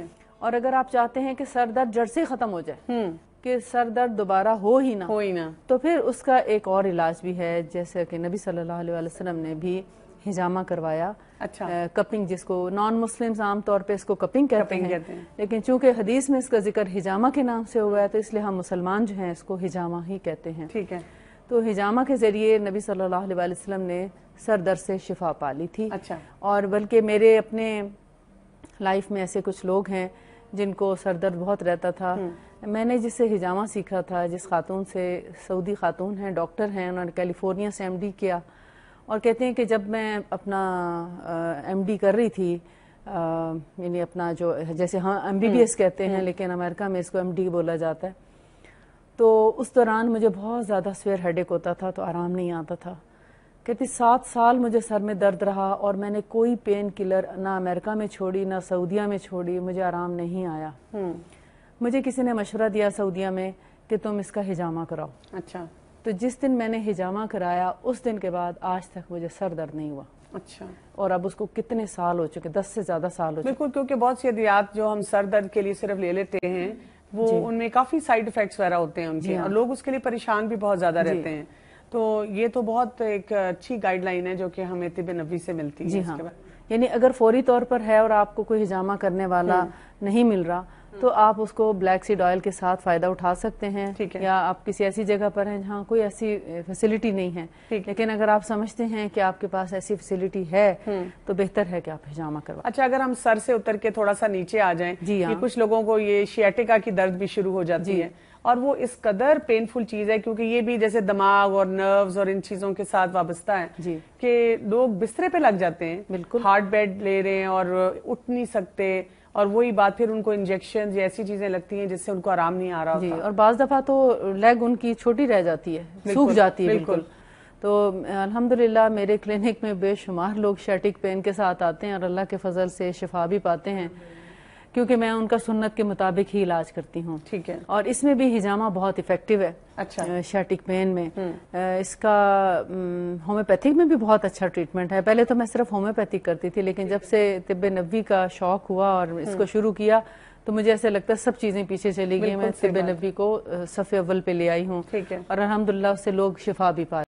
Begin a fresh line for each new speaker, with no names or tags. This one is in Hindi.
ठीक और अगर आप चाहते हैं कि सर दर्द जड़ से खत्म हो जाए हम्म। कि सर दर्द दोबारा हो ही ना हो ही ना तो फिर उसका एक और इलाज भी है जैसे कि नबी सल्लल्लाहु अलैहि वसल्लम ने भी हिजामा करवाया अच्छा आ, कपिंग जिसको नॉन मुस्लिम आमतौर पे इसको कपिंग कहते, कपिंग हैं।, कहते हैं लेकिन चूंकि हदीस में इसका जिक्र हिजामा के नाम से हुआ है तो इसलिए हम मुसलमान जो है इसको हिजामा ही कहते हैं ठीक है तो हिजामा के जरिए नबी सल्लल्लाहु अलैहि वसल्लम ने सर दर्द से शिफा पा ली थी अच्छा और बल्कि मेरे अपने लाइफ में ऐसे कुछ लोग हैं जिनको सर दर्द बहुत रहता था हम्म। मैंने जिससे हिजामा सीखा था जिस खातून से सऊदी खातून हैं डॉक्टर हैं उन्होंने कैलिफोर्निया से एमडी किया और कहते हैं कि जब मैं अपना एमडी कर रही थी यानी अपना जो जैसे हाँ एम हम्म। कहते हैं हम्म। लेकिन अमेरिका में इसको एम बोला जाता है तो उस दौरान मुझे बहुत ज़्यादा स्वेयर हेडेक होता था तो आराम नहीं आता था कहती सात साल मुझे सर में दर्द रहा और मैंने कोई पेन किलर ना अमेरिका में छोड़ी ना सऊदिया में छोड़ी मुझे आराम नहीं आया हम्म। मुझे किसी ने मशवरा दिया सऊदिया में कि तुम इसका हिजामा कराओ अच्छा तो जिस दिन मैंने हिजामा कराया उस दिन के बाद आज तक मुझे सर दर्द नहीं हुआ अच्छा और अब उसको कितने साल हो चुके दस से ज्यादा साल हो बिल्कुल क्योंकि बहुत सी अद्वियात जो
हम सर दर्द के लिए सिर्फ ले लेते हैं वो उनमें काफी साइड इफेक्ट्स वगैरह होते हैं उनके हाँ। और लोग उसके लिए परेशान भी बहुत ज्यादा रहते हैं तो ये तो बहुत एक अच्छी गाइडलाइन है जो कि हमें तिब नबी से मिलती है जी हाँ
यानी अगर फौरी तौर पर है और आपको कोई हिजामा करने वाला हम्म। नहीं मिल रहा तो आप उसको ब्लैक सीड ऑयल के साथ फ़ायदा उठा सकते हैं ठीक है। या आप किसी ऐसी जगह पर हैं जहाँ कोई ऐसी फैसिलिटी नहीं है लेकिन अगर आप समझते हैं कि आपके पास ऐसी फैसिलिटी है हम्म। तो बेहतर है कि आप हिजामा करवा
अच्छा अगर हम सर से उतर के थोड़ा सा नीचे आ जाए जी हाँ। कुछ लोगों को ये शियाटिका की दर्द भी शुरू हो जाती है और वो इस कदर पेनफुल चीज है क्योंकि ये भी जैसे दिमाग और नर्व्स और इन चीजों के साथ वाबस्ता है जी कि लोग बिस्तरे पे लग जाते हैं बिल्कुल हार्ट बेड ले रहे हैं और उठ नहीं सकते और वही बात
फिर उनको इंजेक्शन या ऐसी चीजें लगती हैं जिससे उनको आराम नहीं आ रहा जी और बाज दफा तो लेग उनकी छोटी रह जाती है सूख जाती है बिल्कुल, बिल्कुल। तो अल्हम्दुलिल्लाह मेरे क्लिनिक में बेशुमार लोग शैटिक पेन के साथ आते हैं और अल्लाह के फजल से शिफा भी पाते हैं क्योंकि मैं उनका सुन्नत के मुताबिक ही इलाज करती हूँ ठीक है और इसमें भी हिजामा बहुत इफेक्टिव है अच्छा शैटिक पेन में हम्म। इसका होम्योपैथिक में भी बहुत अच्छा ट्रीटमेंट है पहले तो मैं सिर्फ होम्योपैथिक करती थी लेकिन जब से तिब नबी का शौक हुआ और हम्म। इसको शुरू किया तो मुझे ऐसा लगता है सब चीजें पीछे चली गई मैं तिब नबी को सफ़े अव्वल पे ले आई हूँ और अलहमदुल्ला उससे लोग शिफा भी पा